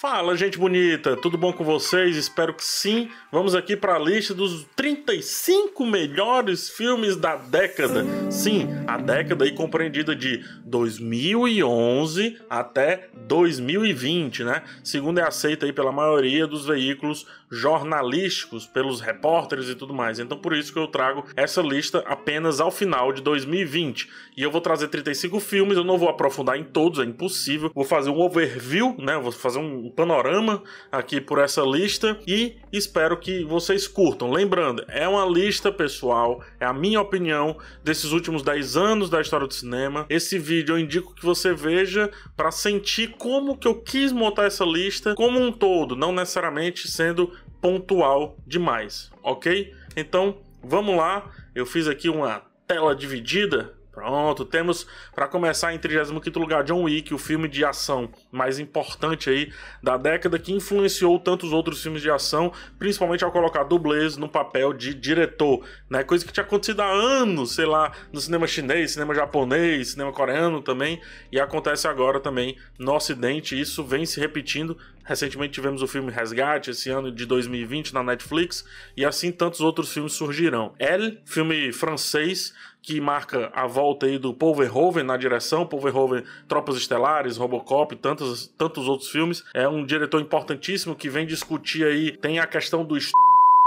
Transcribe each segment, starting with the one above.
Fala, gente bonita, tudo bom com vocês? Espero que sim. Vamos aqui para a lista dos 35 melhores filmes da década. Sim, a década aí compreendida de 2011 até 2020, né? Segundo é aceita aí pela maioria dos veículos jornalísticos, pelos repórteres e tudo mais. Então por isso que eu trago essa lista apenas ao final de 2020. E eu vou trazer 35 filmes, eu não vou aprofundar em todos, é impossível. Vou fazer um overview, né? Vou fazer um um panorama aqui por essa lista e espero que vocês curtam. Lembrando, é uma lista pessoal, é a minha opinião desses últimos 10 anos da história do cinema. Esse vídeo eu indico que você veja para sentir como que eu quis montar essa lista como um todo, não necessariamente sendo pontual demais, ok? Então, vamos lá. Eu fiz aqui uma tela dividida Pronto, temos para começar em 35 lugar John Wick, o filme de ação mais importante aí da década que influenciou tantos outros filmes de ação, principalmente ao colocar dublês no papel de diretor, né? Coisa que tinha acontecido há anos, sei lá, no cinema chinês, cinema japonês, cinema coreano também, e acontece agora também no ocidente, isso vem se repetindo Recentemente tivemos o filme Resgate, esse ano de 2020, na Netflix, e assim tantos outros filmes surgirão. Elle, filme francês, que marca a volta aí do Paul Verhoeven na direção, Paul Verhoeven, Tropas Estelares, Robocop, tantos, tantos outros filmes. É um diretor importantíssimo que vem discutir aí, tem a questão do est...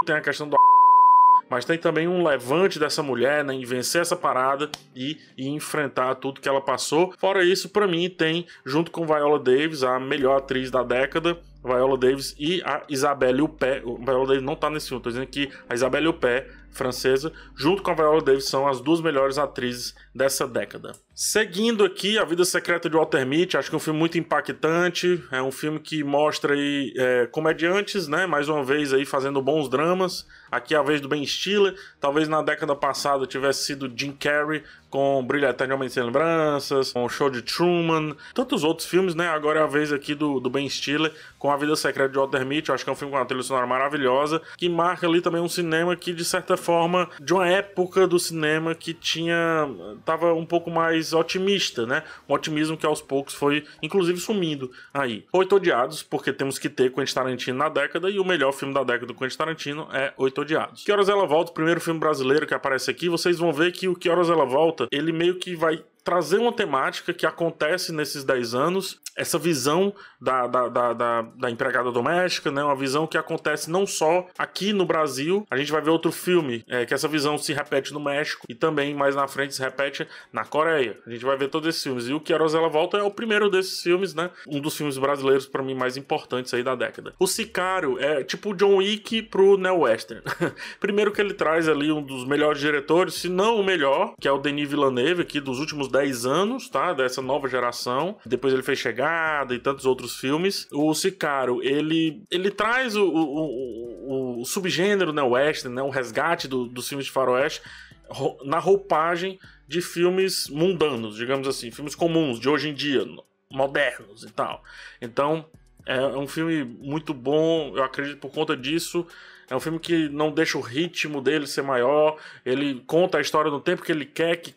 tem a questão do mas tem também um levante dessa mulher, né, em vencer essa parada e, e enfrentar tudo que ela passou. Fora isso, para mim tem, junto com Viola Davis, a melhor atriz da década, Viola Davis e a Isabelle Huppert. Viola Davis não tá nesse filme, tô dizendo que a Isabelle Huppert francesa, junto com a Viola Davis, são as duas melhores atrizes dessa década. Seguindo aqui, A Vida Secreta de Walter Mitty, acho que é um filme muito impactante, é um filme que mostra aí é, comediantes, né, mais uma vez aí fazendo bons dramas, aqui é a vez do Ben Stiller, talvez na década passada tivesse sido Jim Carrey com Brilha Eternamente Sem Lembranças, com o Show de Truman, tantos outros filmes, né, agora é a vez aqui do, do Ben Stiller com A Vida Secreta de Walter Mitty, acho que é um filme com uma trilha sonora maravilhosa, que marca ali também um cinema que, de certa forma de uma época do cinema que tinha tava um pouco mais otimista, né? Um otimismo que aos poucos foi inclusive sumindo aí. Oito Odiados, porque temos que ter Quentin Tarantino na década e o melhor filme da década do Quentin Tarantino é Oito Odiados. Que horas ela volta? O primeiro filme brasileiro que aparece aqui, vocês vão ver que o Que horas ela volta, ele meio que vai trazer uma temática que acontece nesses 10 anos, essa visão da, da, da, da, da empregada doméstica, né? Uma visão que acontece não só aqui no Brasil, a gente vai ver outro filme é, que essa visão se repete no México e também mais na frente se repete na Coreia. A gente vai ver todos esses filmes. E o Queiroz Ela Volta é o primeiro desses filmes, né? Um dos filmes brasileiros, para mim, mais importantes aí da década. O Sicário é tipo John Wick pro Neo Western. primeiro que ele traz ali um dos melhores diretores, se não o melhor, que é o Denis Villeneuve, aqui dos últimos 10 anos, tá? Dessa nova geração. Depois ele fez Chegada e tantos outros filmes. O Sicário, ele, ele traz o, o, o, o subgênero, né? Western, né? O resgate do, dos filmes de faroeste na roupagem de filmes mundanos, digamos assim, filmes comuns de hoje em dia, modernos e tal. Então, é um filme muito bom, eu acredito por conta disso. É um filme que não deixa o ritmo dele ser maior, ele conta a história no tempo que ele quer que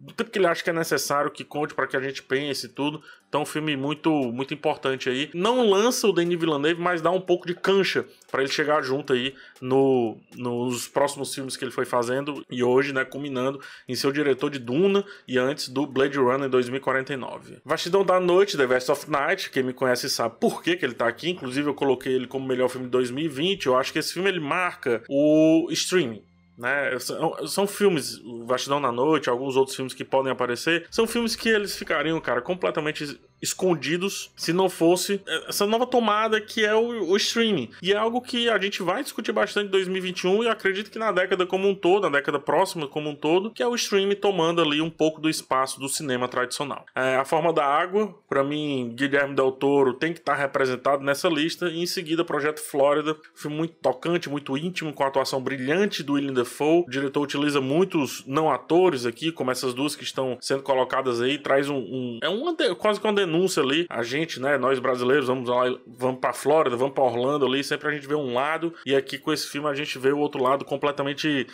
do tempo que ele acha que é necessário, que conte para que a gente pense e tudo. Então, um filme muito muito importante aí. Não lança o Denis Villeneuve, mas dá um pouco de cancha para ele chegar junto aí no, nos próximos filmes que ele foi fazendo e hoje, né, culminando em seu diretor de Duna e antes do Blade Runner 2049. Vastidão da Noite, The Vest of Night, quem me conhece sabe por que, que ele tá aqui, inclusive eu coloquei ele como melhor filme de 2020. Eu acho que esse filme ele marca o streaming né? São, é são, filmes, o Vastidão na Noite, alguns outros filmes que podem aparecer, são filmes que eles ficariam, cara, completamente escondidos se não fosse essa nova tomada que é o, o, streaming. E é algo que a gente vai discutir bastante em 2021 e acredito que na década como um todo, na década próxima como um todo, que é o streaming tomando ali um pouco do espaço do cinema tradicional. É, a Forma da Água, para mim, Guilherme Del Toro tem que estar tá representado nessa lista e em seguida Projeto Flórida, filme muito tocante, muito íntimo, com a atuação brilhante do Willem Dafoe. O diretor utiliza muitos não atores aqui, como essas duas que estão sendo colocadas aí, traz um... um é um quase que um denúncia ali. A gente, né, nós brasileiros, vamos lá, vamos pra Flórida, vamos pra Orlando ali, sempre a gente vê um lado, e aqui com esse filme a gente vê o outro lado completamente.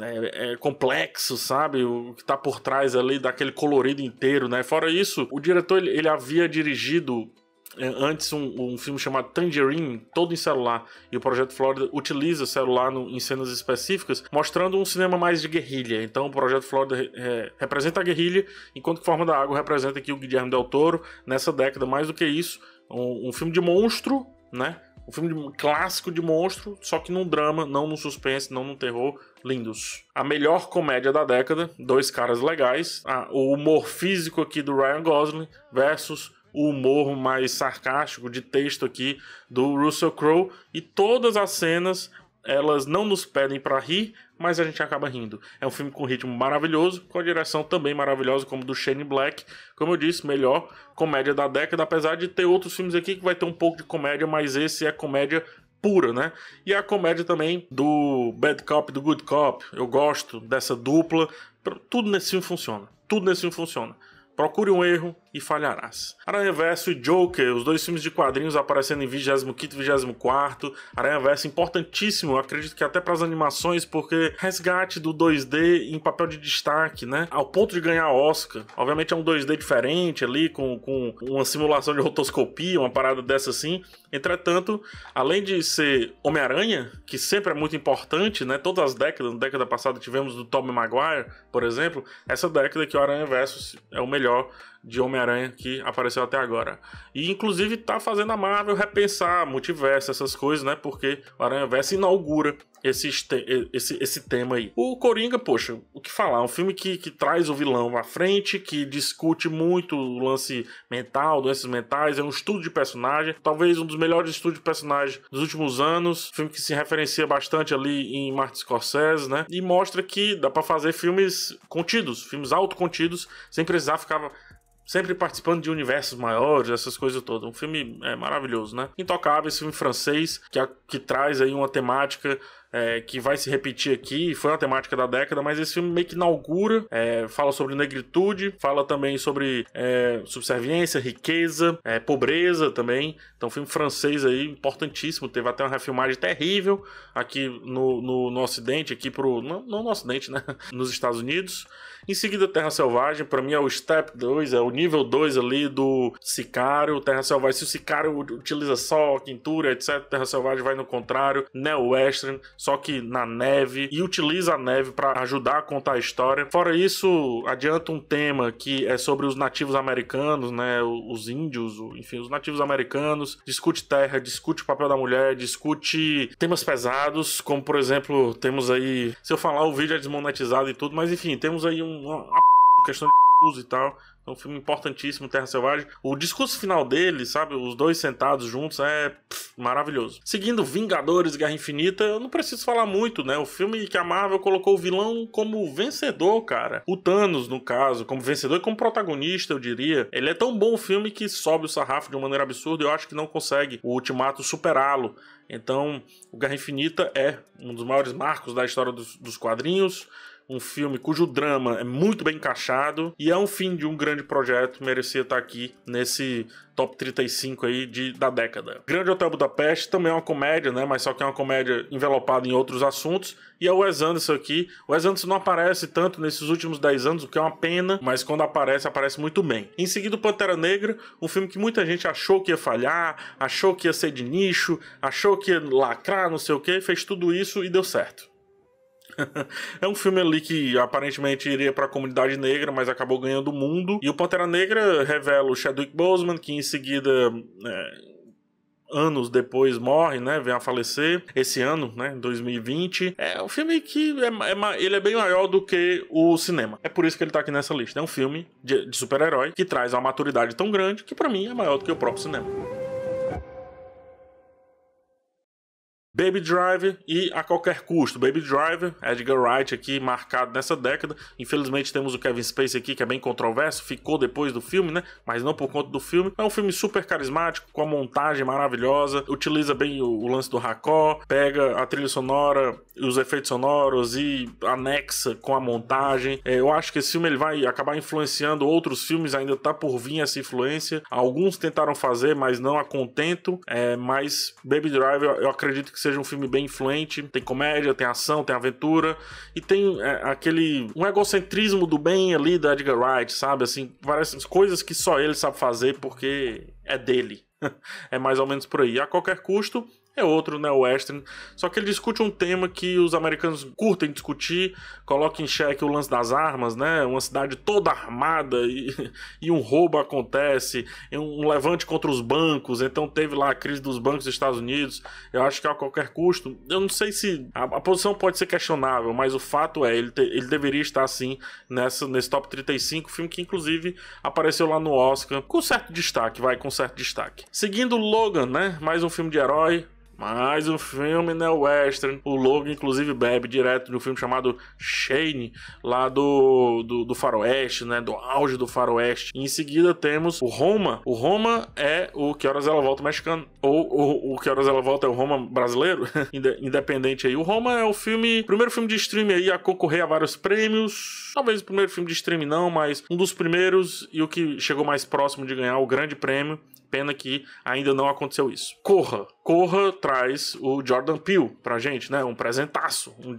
É, é, complexo, sabe? O que tá por trás ali daquele colorido inteiro, né? Fora isso, o diretor ele, ele havia dirigido é, antes um, um, filme chamado Tangerine, todo em celular, e o Projeto Florida utiliza celular no, em cenas específicas, mostrando um cinema mais de guerrilha. Então o Projeto Florida é, representa a guerrilha, enquanto Forma da Água representa aqui o Guilherme Del Toro nessa década. Mais do que isso, um, um filme de monstro, né? Um filme de, um clássico de monstro, só que num drama, não num suspense, não num terror, lindos. A melhor comédia da década, dois caras legais, ah, o humor físico aqui do Ryan Gosling versus o humor mais sarcástico de texto aqui do Russell Crowe e todas as cenas elas não nos pedem para rir, mas a gente acaba rindo. É um filme com ritmo maravilhoso, com a direção também maravilhosa, como do Shane Black. Como eu disse, melhor comédia da década, apesar de ter outros filmes aqui que vai ter um pouco de comédia, mas esse é comédia pura, né? E a comédia também do Bad Cop e do Good Cop. Eu gosto dessa dupla. Tudo nesse filme funciona. Tudo nesse filme funciona. Procure um erro, e falharás. Aranha Verso e Joker, os dois filmes de quadrinhos aparecendo em 25 e 24. Aranha Verso importantíssimo, acredito que até para as animações, porque resgate do 2D em papel de destaque, né? Ao ponto de ganhar Oscar. Obviamente é um 2D diferente ali, com, com uma simulação de rotoscopia, uma parada dessa assim. Entretanto, além de ser Homem-Aranha, que sempre é muito importante, né? Todas as décadas, na década passada tivemos do Tom Maguire, por exemplo, essa década que o Aranha Versus é o melhor de Homem-Aranha que apareceu até agora. E inclusive tá fazendo a Marvel repensar multiverso, essas coisas, né? Porque o Aranha Verso inaugura esse, esse, esse tema aí. O Coringa, poxa, o que falar? Um filme que, que traz o vilão à frente, que discute muito o lance mental, doenças mentais, é um estudo de personagem, talvez um dos melhores estudos de personagem dos últimos anos. Filme que se referencia bastante ali em Martin Scorsese, né? E mostra que dá para fazer filmes contidos, filmes autocontidos, sem precisar ficar sempre participando de universos maiores, essas coisas todas. Um filme é, maravilhoso, né? Intocável, esse filme francês que, a, que traz aí uma temática é, que vai se repetir aqui, foi uma temática da década, mas esse filme meio que inaugura, é, fala sobre negritude, fala também sobre é, subserviência, riqueza, é, pobreza também. Então, filme francês aí, importantíssimo. Teve até uma refilmagem terrível aqui no, no, no Ocidente, aqui pro. Não, não no Ocidente, né? Nos Estados Unidos. Em seguida, Terra Selvagem, para mim é o Step 2, é o nível 2 ali do Sicário, Terra Selvagem. Se o Sicário utiliza só quintura, etc., Terra Selvagem vai no contrário, Neo Western, só que na neve, e utiliza a neve para ajudar a contar a história. Fora isso, adianta um tema que é sobre os nativos americanos, né, os índios, enfim, os nativos americanos, discute terra, discute o papel da mulher, discute temas pesados, como por exemplo, temos aí, se eu falar o vídeo é desmonetizado e tudo, mas enfim, temos aí um uma, questão de uso e tal. É um filme importantíssimo, Terra Selvagem. O discurso final dele, sabe? Os dois sentados juntos é pff, maravilhoso. Seguindo Vingadores Guerra Infinita, eu não preciso falar muito, né? O filme que a Marvel colocou o vilão como vencedor, cara. O Thanos, no caso, como vencedor e como protagonista, eu diria. Ele é tão bom o filme que sobe o sarrafo de uma maneira absurda e eu acho que não consegue o Ultimato superá-lo. Então, o Guerra Infinita é um dos maiores marcos da história dos, dos quadrinhos um filme cujo drama é muito bem encaixado e é um fim de um grande projeto, merecia estar aqui nesse top 35 aí de, da década. Grande Hotel Budapeste também é uma comédia, né? Mas só que é uma comédia envelopada em outros assuntos. E é o Wes Anderson aqui. O Wes Anderson não aparece tanto nesses últimos 10 anos, o que é uma pena, mas quando aparece, aparece muito bem. Em seguida, Pantera Negra, um filme que muita gente achou que ia falhar, achou que ia ser de nicho, achou que ia lacrar, não sei o que, fez tudo isso e deu certo. é um filme ali que aparentemente iria para a comunidade negra, mas acabou ganhando o mundo. E o Pantera Negra revela o Chadwick Boseman, que em seguida. É anos depois morre, né? Vem a falecer esse ano, né? 2020. É um filme que é, é, ele é bem maior do que o cinema. É por isso que ele tá aqui nessa lista. É um filme de, de super-herói que traz uma maturidade tão grande que para mim é maior do que o próprio cinema. Baby Driver e A Qualquer Custo. Baby Driver, Edgar Wright aqui marcado nessa década. Infelizmente temos o Kevin Spacey aqui, que é bem controverso, ficou depois do filme, né? Mas não por conta do filme. É um filme super carismático, com a montagem maravilhosa, utiliza bem o, o lance do racó, pega a trilha sonora, e os efeitos sonoros e anexa com a montagem. É, eu acho que esse filme ele vai acabar influenciando outros filmes, ainda tá por vir essa influência. Alguns tentaram fazer, mas não a contento. É, mas Baby Driver, eu acredito que seja um filme bem influente. Tem comédia, tem ação, tem aventura e tem é, aquele um egocentrismo do bem ali da Edgar Wright, sabe? Assim, várias coisas que só ele sabe fazer porque é dele. é mais ou menos por aí. A qualquer custo, é outro neo-western, né, só que ele discute um tema que os americanos curtem discutir, coloca em xeque o lance das armas, né? Uma cidade toda armada e, e um roubo acontece, um levante contra os bancos, então teve lá a crise dos bancos dos Estados Unidos, eu acho que é a qualquer custo, eu não sei se a, a posição pode ser questionável, mas o fato é, ele, te, ele deveria estar assim nessa, nesse top 35, filme que inclusive apareceu lá no Oscar, com certo destaque, vai, com certo destaque. Seguindo Logan, né? Mais um filme de herói, mas o filme não né, é western. O Logan, inclusive, bebe direto de um filme chamado Shane, lá do, do, do, faroeste, né? Do auge do faroeste. em seguida temos o Roma. O Roma é o Que Horas Ela Volta mexicano. Ou, o Que Horas Ela Volta é o Roma brasileiro, independente aí. O Roma é o filme, primeiro filme de stream aí a concorrer a vários prêmios. Talvez o primeiro filme de stream não, mas um dos primeiros e o que chegou mais próximo de ganhar o grande prêmio Pena que ainda não aconteceu isso. Corra. Corra traz o Jordan Peele pra gente, né? Um presentaço. Um,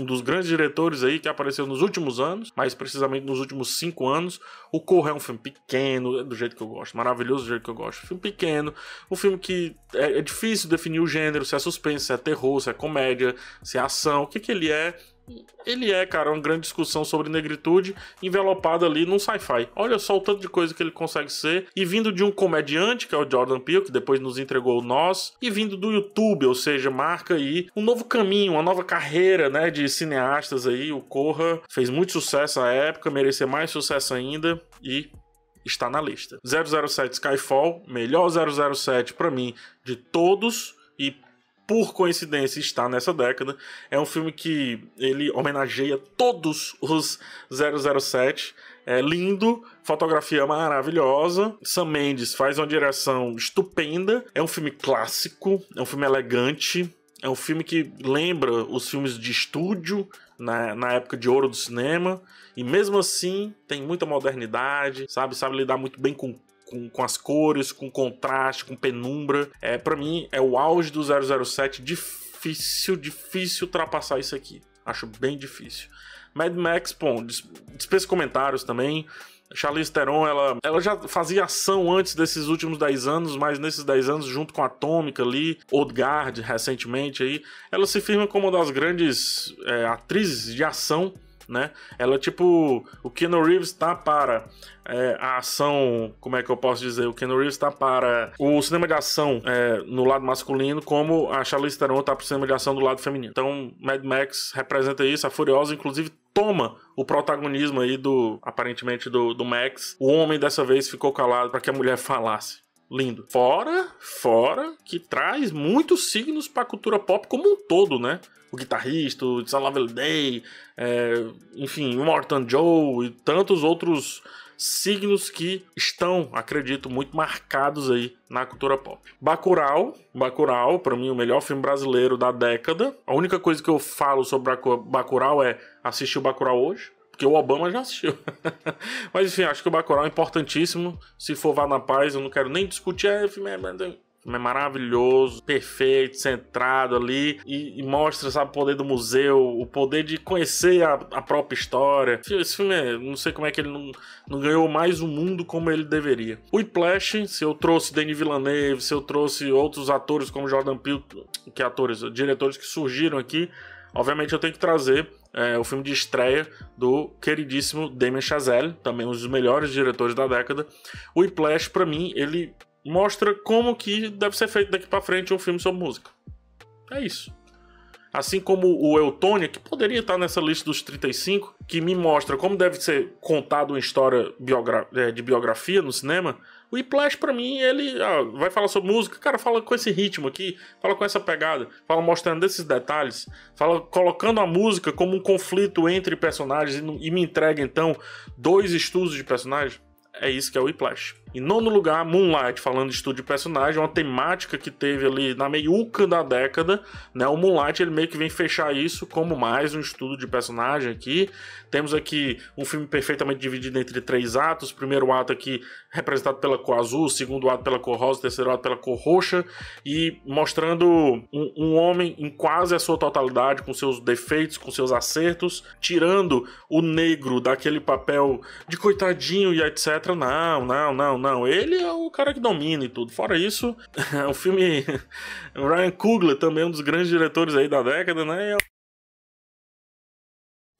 um dos grandes diretores aí que apareceu nos últimos anos, mais precisamente nos últimos cinco anos. O Corra é um filme pequeno, é do jeito que eu gosto. Maravilhoso do jeito que eu gosto. Filme pequeno. Um filme que é, é difícil definir o gênero, se é suspense, se é terror, se é comédia, se é ação. O que, que ele é? ele é, cara, uma grande discussão sobre negritude envelopada ali num sci-fi. Olha só o tanto de coisa que ele consegue ser. E vindo de um comediante, que é o Jordan Peele, que depois nos entregou o Nós, e vindo do YouTube, ou seja, marca aí um novo caminho, uma nova carreira, né, de cineastas aí. O Corra fez muito sucesso à época, merecer mais sucesso ainda e está na lista. 007 Skyfall, melhor 007 para mim de todos e por coincidência está nessa década. É um filme que ele homenageia todos os 007. É lindo, fotografia maravilhosa. Sam Mendes faz uma direção estupenda. É um filme clássico, é um filme elegante. É um filme que lembra os filmes de estúdio na, na época de ouro do cinema. E mesmo assim tem muita modernidade, sabe? Sabe lidar muito bem com com, com as cores, com contraste, com penumbra. É, para mim, é o auge do 007. Difícil, difícil ultrapassar isso aqui. Acho bem difícil. Mad Max, bom, dispensa comentários também. Charlize Theron, ela, ela já fazia ação antes desses últimos 10 anos, mas nesses 10 anos, junto com a Atômica ali, Old Guard, recentemente aí, ela se firma como uma das grandes é, atrizes de ação né? Ela tipo, o Keanu Reeves tá para é, a ação, como é que eu posso dizer? O Keanu Reeves tá para o cinema de ação é, no lado masculino, como a Charlize Theron tá o cinema de ação do lado feminino. Então, Mad Max representa isso, a Furiosa, inclusive, toma o protagonismo aí do, aparentemente, do, do Max. O homem dessa vez ficou calado para que a mulher falasse lindo. Fora, fora que traz muitos signos para a cultura pop como um todo, né? O guitarrista, o It's Day, é, enfim, o Morton Joe e tantos outros signos que estão, acredito, muito marcados aí na cultura pop. Bacurau, Bacurau, para mim o melhor filme brasileiro da década. A única coisa que eu falo sobre Bacurau é assistir o Bacurau hoje. Porque o Obama já assistiu. Mas enfim, acho que o Bacurau é importantíssimo. Se for Vá na Paz, eu não quero nem discutir. É, filme é, é maravilhoso, perfeito, centrado ali e, e, mostra, sabe, o poder do museu, o poder de conhecer a, a própria história. Esse filme, é, não sei como é que ele não, não ganhou mais o mundo como ele deveria. O Whiplash, se eu trouxe Denis Villeneuve, se eu trouxe outros atores como Jordan Peele, que atores, diretores que surgiram aqui, obviamente eu tenho que trazer é, o filme de estreia do queridíssimo Damien Chazelle, também um dos melhores diretores da década. O Whiplash, para mim, ele mostra como que deve ser feito daqui para frente um filme sobre música. É isso. Assim como o Eutônia, que poderia estar nessa lista dos 35, que me mostra como deve ser contada uma história biogra é, de biografia no cinema, o Whiplash, pra mim, ele ah, vai falar sobre música, cara, fala com esse ritmo aqui, fala com essa pegada, fala mostrando esses detalhes, fala colocando a música como um conflito entre personagens e, e me entrega, então, dois estudos de personagem. É isso que é o Whiplash. Em nono lugar, Moonlight, falando de estudo de personagem, uma temática que teve ali na meiuca da década, né? O Moonlight ele meio que vem fechar isso como mais um estudo de personagem aqui. Temos aqui um filme perfeitamente dividido entre três atos. Primeiro ato aqui representado pela cor azul, segundo ato pela cor rosa, terceiro ato pela cor roxa e mostrando um, um homem em quase a sua totalidade, com seus defeitos, com seus acertos, tirando o negro daquele papel de coitadinho e etc. Não, não, não, não, ele é o cara que domina e tudo. Fora isso, o filme. Ryan Coogler também é um dos grandes diretores aí da década, né? É,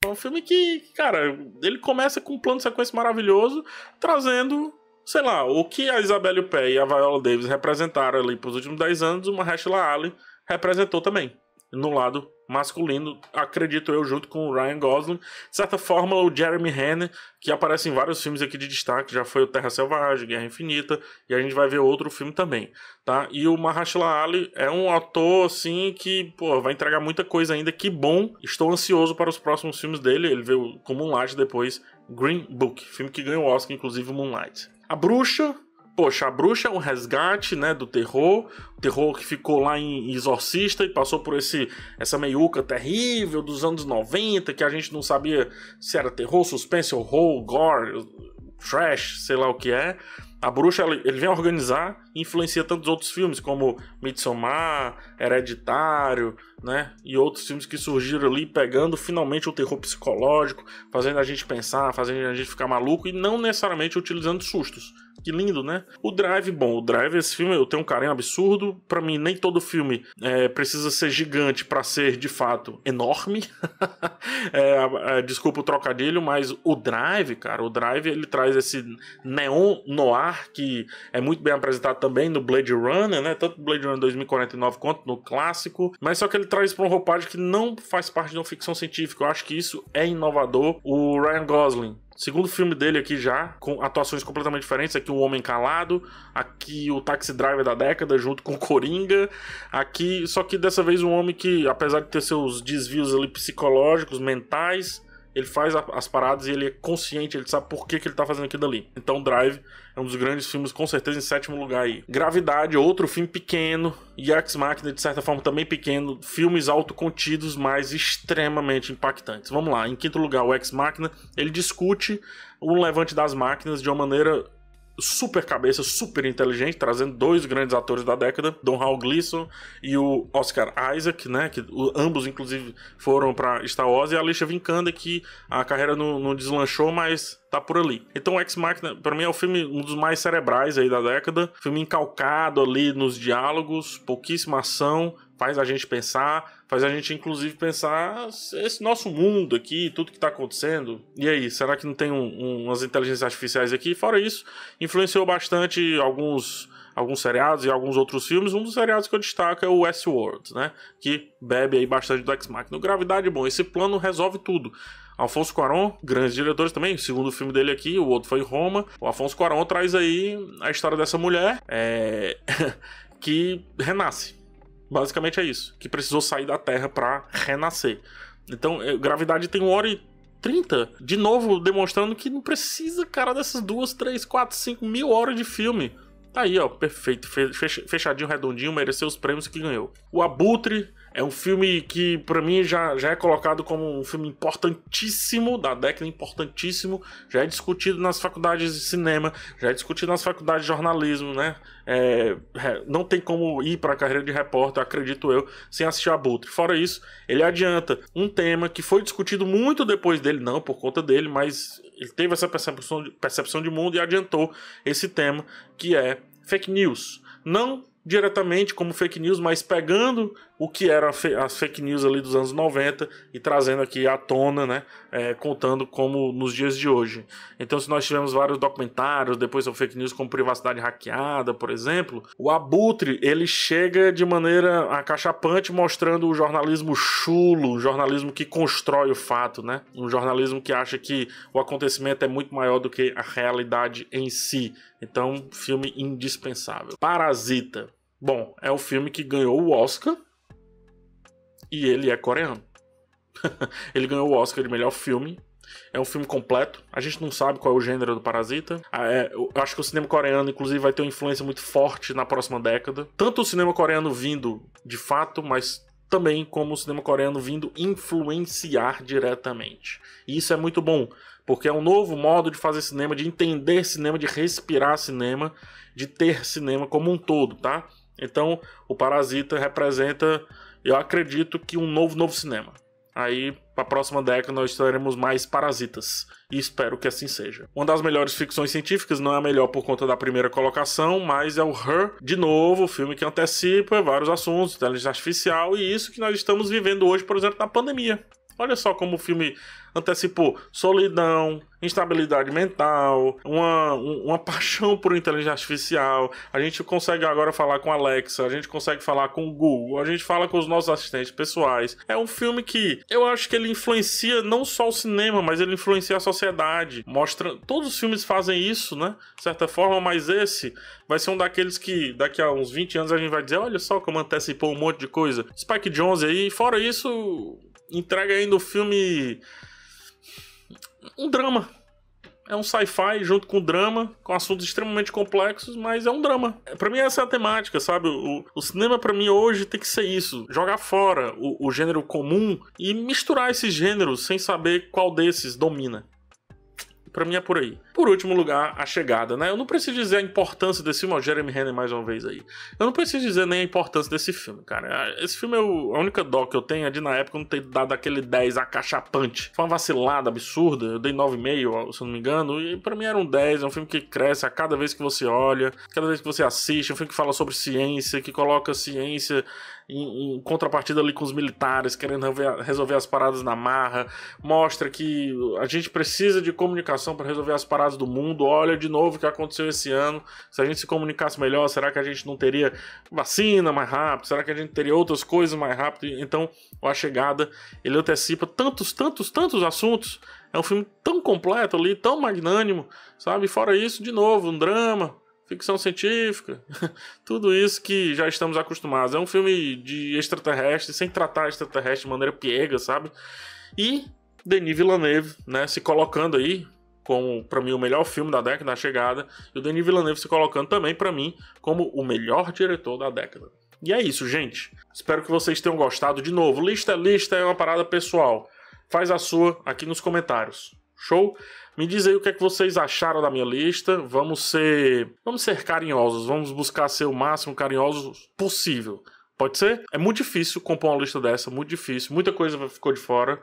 é um filme que, cara, ele começa com um plano de sequência maravilhoso, trazendo sei lá, o que a Isabelle Pé e a Viola Davis representaram ali para os últimos 10 anos, uma Rashla Ali representou também no lado masculino, acredito eu, junto com o Ryan Gosling. De certa forma, o Jeremy Renner, que aparece em vários filmes aqui de destaque, já foi o Terra Selvagem, Guerra Infinita, e a gente vai ver outro filme também, tá? E o Mahashla Ali é um ator, assim, que, pô, vai entregar muita coisa ainda, que bom, estou ansioso para os próximos filmes dele, ele veio com Moonlight depois, Green Book, filme que ganhou o Oscar, inclusive Moonlight. A Bruxa, poxa, a bruxa é um resgate, né, do terror, o terror que ficou lá em Exorcista e passou por esse essa meiuca terrível dos anos 90, que a gente não sabia se era terror, suspense, horror, gore, trash, sei lá o que é. A bruxa, ele vem organizar e influencia tantos outros filmes, como Midsommar, Hereditário, né? E outros filmes que surgiram ali, pegando finalmente o terror psicológico, fazendo a gente pensar, fazendo a gente ficar maluco e não necessariamente utilizando sustos que lindo, né? O Drive, bom, o Drive, esse filme, eu tenho um carinho absurdo. Para mim, nem todo filme é, precisa ser gigante para ser, de fato, enorme. é, é, desculpa o trocadilho, mas o Drive, cara, o Drive, ele traz esse neon noir que é muito bem apresentado também no Blade Runner, né? Tanto no Blade Runner 2049 quanto no clássico. Mas só que ele traz pra um roupagem que não faz parte de uma ficção científica. Eu acho que isso é inovador. O Ryan Gosling Segundo filme dele aqui já, com atuações completamente diferentes. Aqui o Homem Calado, aqui o Taxi Driver da década, junto com o Coringa. Aqui, só que dessa vez um homem que, apesar de ter seus desvios ali psicológicos, mentais, ele faz a, as paradas e ele é consciente, ele sabe por que, que ele tá fazendo aquilo ali. Então Drive é um dos grandes filmes, com certeza, em sétimo lugar aí. Gravidade, outro filme pequeno, e Ex Machina, de certa forma, também pequeno. Filmes autocontidos, mas extremamente impactantes. Vamos lá, em quinto lugar, o Ex Machina, ele discute o levante das máquinas de uma maneira super cabeça, super inteligente, trazendo dois grandes atores da década, Don Hal Gleason e o Oscar Isaac, né, que o, ambos inclusive foram para Star Wars e a Alicia Vikander que a carreira não, não deslanchou, mas tá por ali. Então x Machina, para mim é o filme um dos mais cerebrais aí da década, filme encalcado ali nos diálogos, pouquíssima ação, faz a gente pensar, faz a gente inclusive pensar esse nosso mundo aqui, tudo que está acontecendo. E aí, será que não tem um, um, umas inteligências artificiais aqui? Fora isso, influenciou bastante alguns alguns seriados e alguns outros filmes. Um dos seriados que eu destaco é o Westworld, né? Que bebe aí bastante do X-Machina. Gravidade, é bom, esse plano resolve tudo. Alfonso Cuarón, grandes diretores também, o segundo filme dele aqui, o outro foi Roma. O Alfonso Cuarón traz aí a história dessa mulher é... que renasce Basicamente é isso. Que precisou sair da Terra para renascer. Então, é, gravidade tem um hora e 30. De novo, demonstrando que não precisa, cara, dessas duas, três, quatro, cinco mil horas de filme. Tá aí, ó, perfeito. Fechadinho, redondinho, mereceu os prêmios que ganhou. O Abutre é um filme que, para mim, já, já é colocado como um filme importantíssimo, da década importantíssimo, já é discutido nas faculdades de cinema, já é discutido nas faculdades de jornalismo, né? É, é não tem como ir para a carreira de repórter, acredito eu, sem assistir a Abutre. Fora isso, ele adianta um tema que foi discutido muito depois dele, não por conta dele, mas ele teve essa percepção de, percepção de mundo e adiantou esse tema, que é fake news. Não diretamente como fake news, mas pegando o que eram as fake news ali dos anos 90 e trazendo aqui à tona, né, é, contando como nos dias de hoje. Então, se nós tivemos vários documentários depois são fake news como privacidade hackeada, por exemplo, o Abutre, ele chega de maneira acachapante mostrando o jornalismo chulo, o jornalismo que constrói o fato, né? Um jornalismo que acha que o acontecimento é muito maior do que a realidade em si. Então, filme indispensável. Parasita. Bom, é o filme que ganhou o Oscar e ele é coreano. ele ganhou o Oscar de melhor filme. É um filme completo. A gente não sabe qual é o gênero do Parasita. Ah, é, eu acho que o cinema coreano, inclusive, vai ter uma influência muito forte na próxima década. Tanto o cinema coreano vindo de fato, mas também como o cinema coreano vindo influenciar diretamente. E isso é muito bom, porque é um novo modo de fazer cinema, de entender cinema, de respirar cinema, de ter cinema como um todo, tá? Então, o Parasita representa, eu acredito que um novo novo cinema. Aí, para a próxima década, nós teremos mais parasitas. E espero que assim seja. Uma das melhores ficções científicas, não é a melhor por conta da primeira colocação, mas é o Her, de novo, o filme que antecipa vários assuntos, inteligência artificial, e isso que nós estamos vivendo hoje, por exemplo, na pandemia. Olha só como o filme antecipou solidão, instabilidade mental, uma, uma paixão por inteligência artificial. A gente consegue agora falar com Alexa, a gente consegue falar com o Google, a gente fala com os nossos assistentes pessoais. É um filme que eu acho que ele influencia não só o cinema, mas ele influencia a sociedade. Mostra, todos os filmes fazem isso, né? De certa forma, mas esse vai ser um daqueles que daqui a uns 20 anos a gente vai dizer, olha só como antecipou um monte de coisa. Spike Jones aí, fora isso, entrega ainda o filme um drama. É um sci-fi junto com drama, com assuntos extremamente complexos, mas é um drama. Para mim essa é a temática, sabe? O, o cinema para mim hoje tem que ser isso, jogar fora o, o gênero comum e misturar esses gêneros sem saber qual desses domina. Para mim é por aí. Por último lugar, a chegada, né? Eu não preciso dizer a importância desse filme, o Jeremy Renner mais uma vez aí. Eu não preciso dizer nem a importância desse filme, cara. Ah, esse filme é o, a única dó que eu tenho é de na época não ter dado aquele 10 acachapante. Foi uma vacilada absurda, eu dei 9,5, se eu não me engano, e para mim era um 10, é um filme que cresce a cada vez que você olha, cada vez que você assiste, é um filme que fala sobre ciência, que coloca ciência em, em, contrapartida ali com os militares, querendo resolver as paradas na marra, mostra que a gente precisa de comunicação para resolver as paradas do mundo, olha de novo o que aconteceu esse ano. Se a gente se comunicasse melhor, será que a gente não teria vacina mais rápido? Será que a gente teria outras coisas mais rápido? Então, a chegada, ele antecipa tantos, tantos, tantos assuntos. É um filme tão completo ali, tão magnânimo, sabe? Fora isso, de novo, um drama, ficção científica, tudo isso que já estamos acostumados. É um filme de extraterrestre, sem tratar extraterrestre de maneira piega, sabe? E Denis Villeneuve, né, se colocando aí como para mim o melhor filme da década, A Chegada, e o Denis Villeneuve se colocando também para mim como o melhor diretor da década. E é isso, gente. Espero que vocês tenham gostado. De novo, lista lista é uma parada pessoal. Faz a sua aqui nos comentários. Show? Me diz aí o que é que vocês acharam da minha lista. Vamos ser, vamos ser carinhosos, vamos buscar ser o máximo carinhosos possível. Pode ser? É muito difícil compor uma lista dessa, muito difícil. Muita coisa ficou de fora.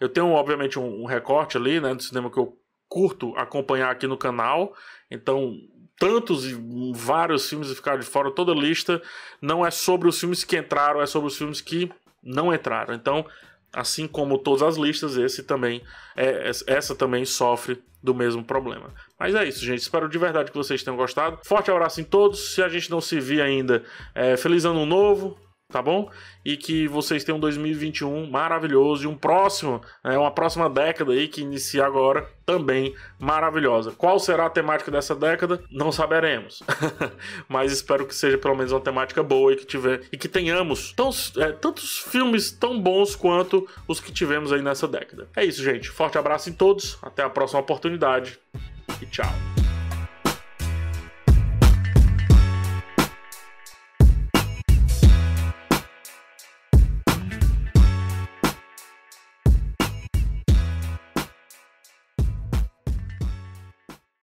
Eu tenho, obviamente, um, um recorte ali, né, do cinema que eu curto acompanhar aqui no canal. Então, tantos e vários filmes ficaram de fora, toda lista não é sobre os filmes que entraram, é sobre os filmes que não entraram. Então, assim como todas as listas, esse também é, essa também sofre do mesmo problema. Mas é isso, gente. Espero de verdade que vocês tenham gostado. Forte abraço em todos. Se a gente não se vê ainda, é, feliz ano novo tá bom? E que vocês tenham um 2021 maravilhoso e um próximo, né, uma próxima década aí que inicia agora também maravilhosa. Qual será a temática dessa década? Não saberemos, mas espero que seja pelo menos uma temática boa e que tiver e que tenhamos tantos é, tantos filmes tão bons quanto os que tivemos aí nessa década. É isso, gente. Forte abraço em todos. Até a próxima oportunidade e tchau.